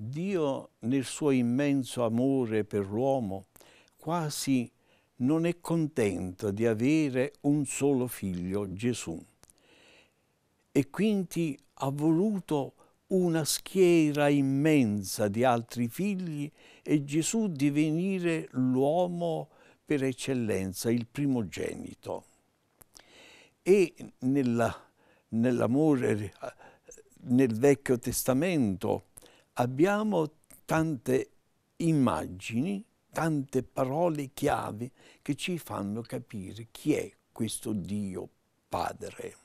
Dio nel suo immenso amore per l'uomo quasi non è contento di avere un solo figlio, Gesù. E quindi ha voluto una schiera immensa di altri figli e Gesù divenire l'uomo per eccellenza, il primogenito. E nell'amore, nel Vecchio Testamento, abbiamo tante immagini, tante parole chiave che ci fanno capire chi è questo Dio Padre.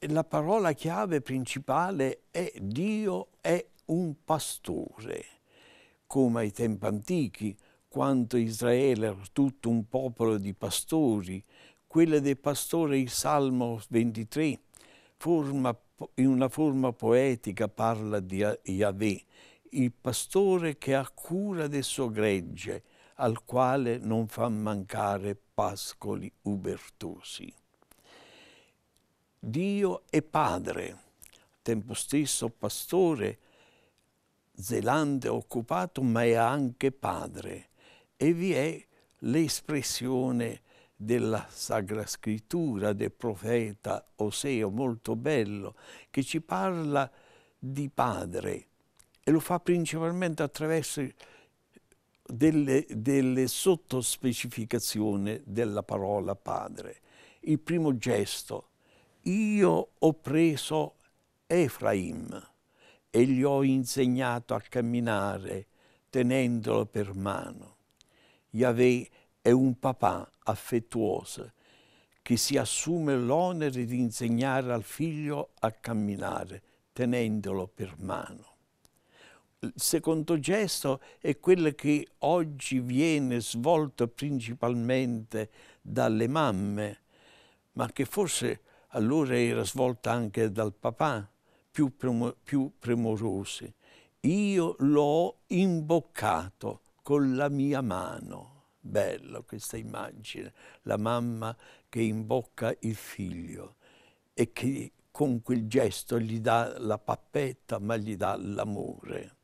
La parola chiave principale è Dio è un pastore, come ai tempi antichi, quanto Israele era tutto un popolo di pastori, quella del pastore, il Salmo 23, forma in una forma poetica parla di Yahvé, il pastore che ha cura del suo gregge, al quale non fa mancare pascoli ubertosi. Dio è padre, tempo stesso pastore, zelante occupato, ma è anche padre. E vi è l'espressione della Sacra Scrittura, del profeta Oseo, molto bello, che ci parla di padre e lo fa principalmente attraverso delle, delle sottospecificazioni della parola padre. Il primo gesto, io ho preso Efraim e gli ho insegnato a camminare tenendolo per mano. Yahweh è un papà affettuoso che si assume l'onere di insegnare al figlio a camminare tenendolo per mano. Il secondo gesto è quello che oggi viene svolto principalmente dalle mamme, ma che forse allora era svolto anche dal papà, più, più premurosi. Io l'ho imboccato con la mia mano. Bella questa immagine, la mamma che imbocca il figlio e che con quel gesto gli dà la pappetta ma gli dà l'amore.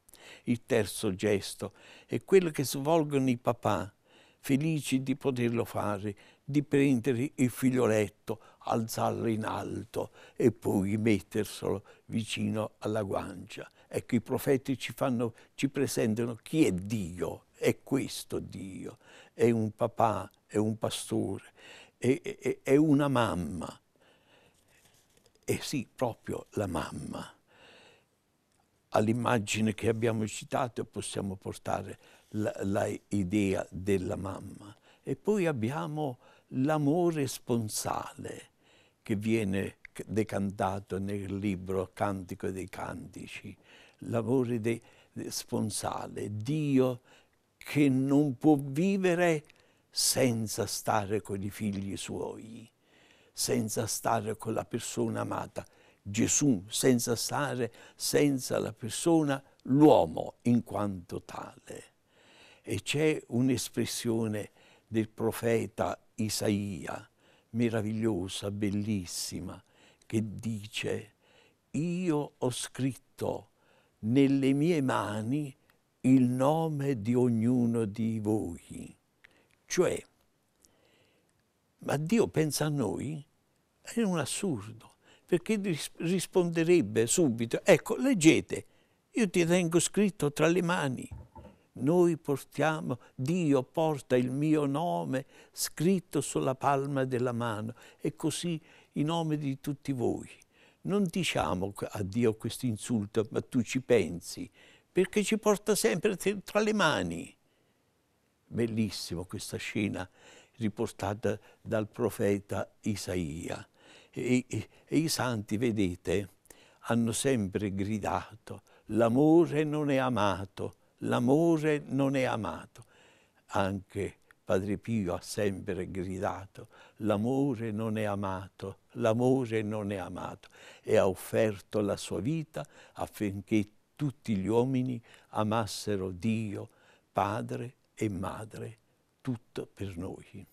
Il terzo gesto è quello che svolgono i papà, felici di poterlo fare, di prendere il figlioletto, alzarlo in alto e poi metterselo vicino alla guancia. Ecco, i profeti ci, fanno, ci presentano chi è Dio è questo Dio, è un papà, è un pastore, è, è, è una mamma. E eh sì, proprio la mamma. All'immagine che abbiamo citato possiamo portare l'idea della mamma. E poi abbiamo l'amore sponsale che viene decantato nel libro Cantico dei Cantici, l'amore sponsale, Dio che non può vivere senza stare con i figli suoi, senza stare con la persona amata. Gesù senza stare senza la persona, l'uomo in quanto tale. E c'è un'espressione del profeta Isaia, meravigliosa, bellissima, che dice io ho scritto nelle mie mani il nome di ognuno di voi. Cioè, ma Dio pensa a noi? È un assurdo, perché risponderebbe subito, ecco, leggete, io ti tengo scritto tra le mani. Noi portiamo, Dio porta il mio nome scritto sulla palma della mano e così i nomi di tutti voi. Non diciamo a Dio questo insulto, ma tu ci pensi, perché ci porta sempre tra le mani. Bellissima questa scena riportata dal profeta Isaia. E, e, e i santi, vedete, hanno sempre gridato, l'amore non è amato, l'amore non è amato. Anche Padre Pio ha sempre gridato, l'amore non è amato, l'amore non è amato e ha offerto la sua vita affinché tutti gli uomini amassero Dio, Padre e Madre, tutto per noi.